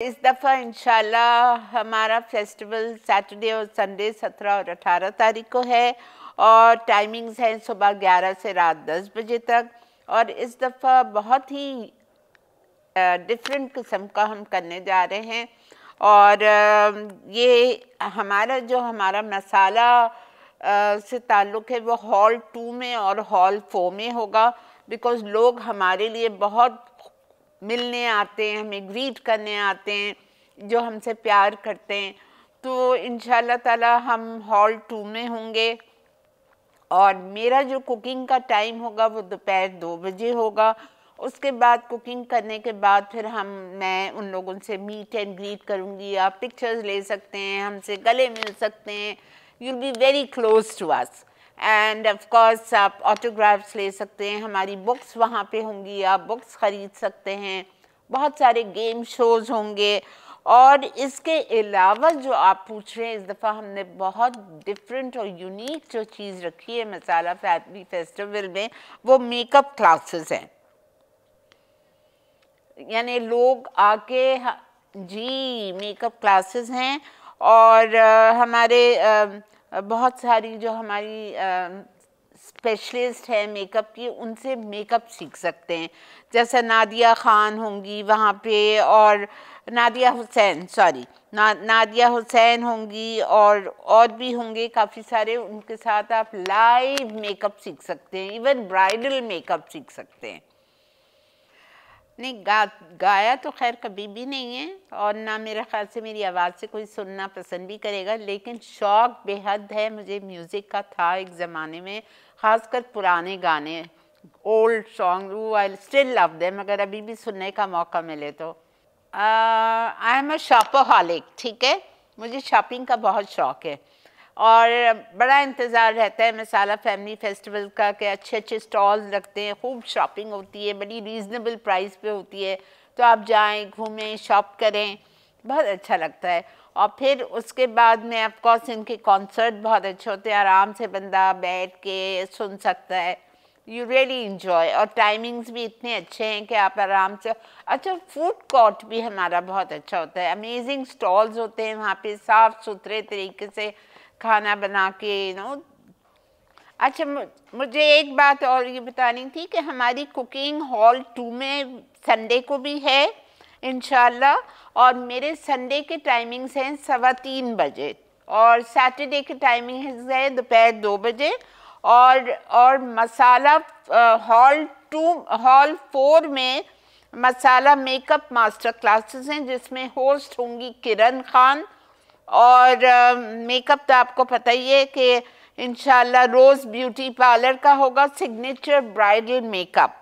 इस दफ़ा इन हमारा फेस्टिवल सैटरडे और संडे 17 और 18 तारीख को है और टाइमिंग्स हैं सुबह 11 से रात 10 बजे तक और इस दफ़ा बहुत ही डिफरेंट किस्म का हम करने जा रहे हैं और ये हमारा जो हमारा मसाला से ताल्लुक़ है वो हॉल टू में और हॉल फोर में होगा बिकॉज़ लोग हमारे लिए बहुत मिलने आते हैं हमें ग्रीट करने आते हैं जो हमसे प्यार करते हैं तो इन ताला हम हॉल टू में होंगे और मेरा जो कुकिंग का टाइम होगा वो दोपहर दो बजे होगा उसके बाद कुकिंग करने के बाद फिर हम मैं उन लोगों से मीट एंड ग्रीट करूँगी आप पिक्चर्स ले सकते हैं हमसे गले मिल सकते हैं you'll be very close to us and of course आप ऑटोग्राफ्स ले सकते हैं हमारी बुक्स वहाँ पे होंगी आप बुक्स ख़रीद सकते हैं बहुत सारे गेम शोज़ होंगे और इसके अलावा जो आप पूछ रहे हैं इस दफ़ा हमने बहुत डिफरेंट और यूनिक जो चीज़ रखी है मसाला फैमिली फेस्टिवल में वो मेकअप क्लासेस हैं यानी लोग आके जी मेकअप क्लासेस हैं और हमारे आ, बहुत सारी जो हमारी स्पेशलिस्ट है मेकअप की उनसे मेकअप सीख सकते हैं जैसे नादिया ख़ान होंगी वहाँ पे और नादिया हुसैन सॉरी ना नादिया हुसैन होंगी और और भी होंगे काफ़ी सारे उनके साथ आप लाइव मेकअप सीख सकते हैं इवन ब्राइडल मेकअप सीख सकते हैं नहीं गा गाया तो खैर कभी भी नहीं है और ना मेरे ख्याल से मेरी आवाज़ से कोई सुनना पसंद भी करेगा लेकिन शौक़ बेहद है मुझे म्यूज़िक का था एक ज़माने में ख़ासकर पुराने गाने ओल्ड सॉन्ग वो आई स्टिल लव दे मगर अभी भी सुनने का मौका मिले तो आई एम अ शॉपोहॉलिक ठीक है मुझे शॉपिंग का बहुत शौक़ है और बड़ा इंतज़ार रहता है मसाला फैमिली फेस्टिवल का कि अच्छे अच्छे स्टॉल रखते हैं खूब शॉपिंग होती है बड़ी रीज़नेबल प्राइस पे होती है तो आप जाएं घूमें शॉप करें बहुत अच्छा लगता है और फिर उसके बाद में ऑफकोर्स इनके कॉन्सर्ट बहुत अच्छे होते हैं आराम से बंदा बैठ के सुन सकता है यू रियली इंजॉय और टाइमिंग्स भी इतने अच्छे हैं कि आप आराम से अच्छा फूड कोर्ट भी हमारा बहुत अच्छा होता है अमेजिंग स्टॉल्स होते हैं वहाँ पे साफ़ सुथरे तरीके से खाना बना के नो अच्छा मुझे एक बात और ये बतानी थी कि हमारी कुकिंग हॉल टू में संडे को भी है इन और मेरे संडे के टाइमिंग्स हैं सवा तीन बजे और सैटरडे के टाइमिंग है दोपहर दो बजे और और masala hall two hall four में मसाला मेकअप मास्टर क्लासेस हैं जिसमें होस्ट होंगी किरण खान और मेकअप तो आपको पता ही है कि इन रोज़ ब्यूटी पार्लर का होगा सिग्नेचर ब्राइडल मेकअप